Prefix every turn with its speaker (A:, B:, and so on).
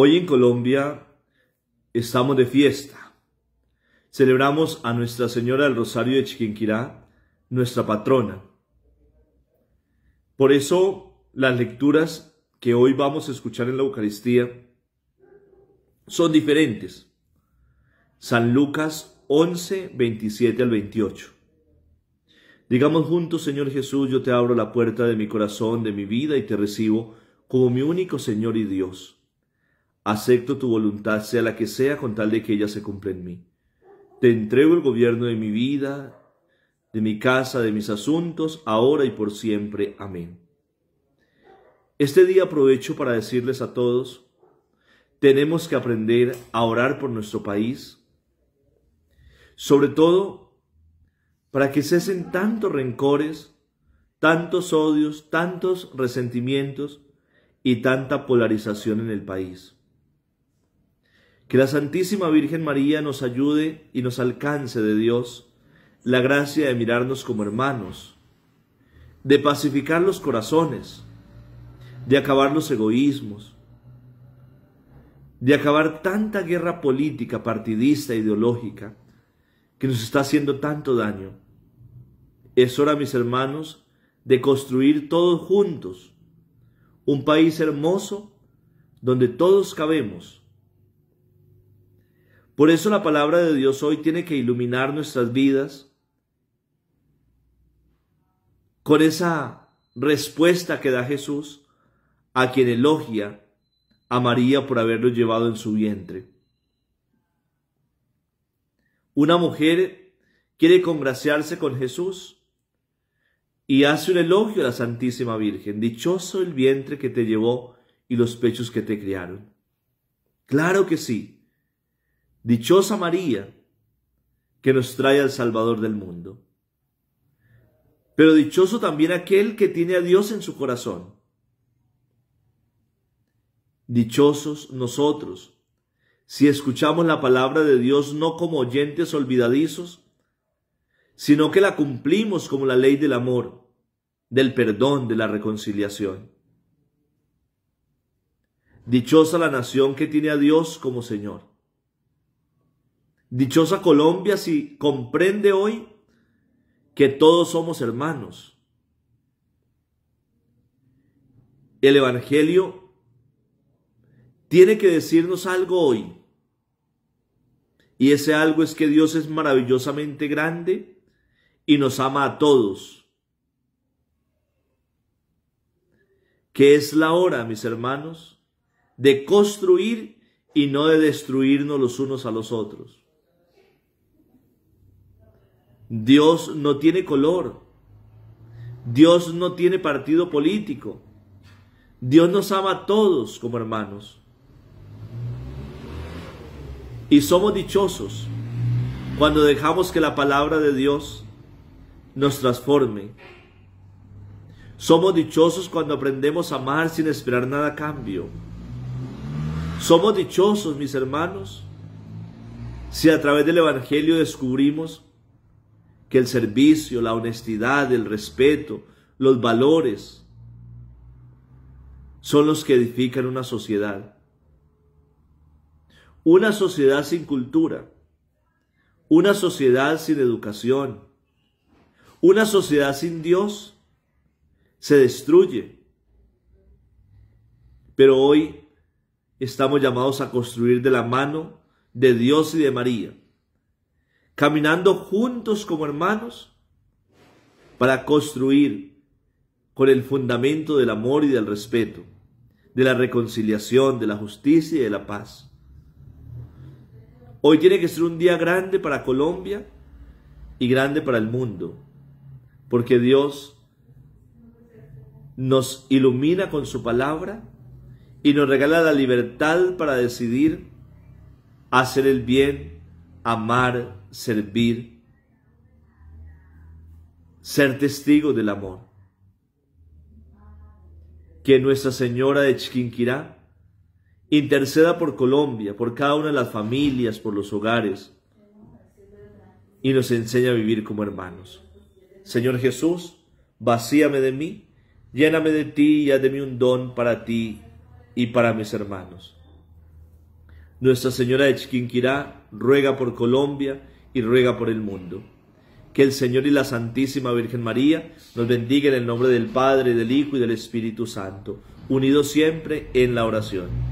A: Hoy en Colombia estamos de fiesta. Celebramos a Nuestra Señora del Rosario de Chiquinquirá, nuestra patrona. Por eso las lecturas que hoy vamos a escuchar en la Eucaristía son diferentes. San Lucas 11, 27 al 28. Digamos juntos, Señor Jesús, yo te abro la puerta de mi corazón, de mi vida, y te recibo como mi único Señor y Dios. Acepto tu voluntad, sea la que sea, con tal de que ella se cumpla en mí. Te entrego el gobierno de mi vida, de mi casa, de mis asuntos, ahora y por siempre. Amén. Este día aprovecho para decirles a todos, tenemos que aprender a orar por nuestro país, sobre todo para que cesen tantos rencores, tantos odios, tantos resentimientos y tanta polarización en el país. Que la Santísima Virgen María nos ayude y nos alcance de Dios la gracia de mirarnos como hermanos, de pacificar los corazones, de acabar los egoísmos, de acabar tanta guerra política, partidista, ideológica, que nos está haciendo tanto daño. Es hora, mis hermanos, de construir todos juntos un país hermoso donde todos cabemos por eso la palabra de Dios hoy tiene que iluminar nuestras vidas con esa respuesta que da Jesús a quien elogia a María por haberlo llevado en su vientre. Una mujer quiere congraciarse con Jesús y hace un elogio a la Santísima Virgen. Dichoso el vientre que te llevó y los pechos que te criaron. Claro que sí. Dichosa María, que nos trae al Salvador del mundo. Pero dichoso también aquel que tiene a Dios en su corazón. Dichosos nosotros, si escuchamos la palabra de Dios no como oyentes olvidadizos, sino que la cumplimos como la ley del amor, del perdón, de la reconciliación. Dichosa la nación que tiene a Dios como Señor. Dichosa Colombia si comprende hoy que todos somos hermanos. El Evangelio tiene que decirnos algo hoy. Y ese algo es que Dios es maravillosamente grande y nos ama a todos. Que es la hora, mis hermanos, de construir y no de destruirnos los unos a los otros. Dios no tiene color. Dios no tiene partido político. Dios nos ama a todos como hermanos. Y somos dichosos cuando dejamos que la palabra de Dios nos transforme. Somos dichosos cuando aprendemos a amar sin esperar nada a cambio. Somos dichosos, mis hermanos, si a través del Evangelio descubrimos que el servicio, la honestidad, el respeto, los valores son los que edifican una sociedad. Una sociedad sin cultura, una sociedad sin educación, una sociedad sin Dios se destruye. Pero hoy estamos llamados a construir de la mano de Dios y de María caminando juntos como hermanos para construir con el fundamento del amor y del respeto, de la reconciliación, de la justicia y de la paz. Hoy tiene que ser un día grande para Colombia y grande para el mundo, porque Dios nos ilumina con su palabra y nos regala la libertad para decidir hacer el bien, amar servir, ser testigo del amor. Que Nuestra Señora de Chiquinquirá interceda por Colombia, por cada una de las familias, por los hogares, y nos enseña a vivir como hermanos. Señor Jesús, vacíame de mí, lléname de ti y haz de mí un don para ti y para mis hermanos. Nuestra Señora de Chiquinquirá ruega por Colombia y ruega por el mundo. Que el Señor y la Santísima Virgen María nos bendiga en el nombre del Padre, del Hijo y del Espíritu Santo, unidos siempre en la oración.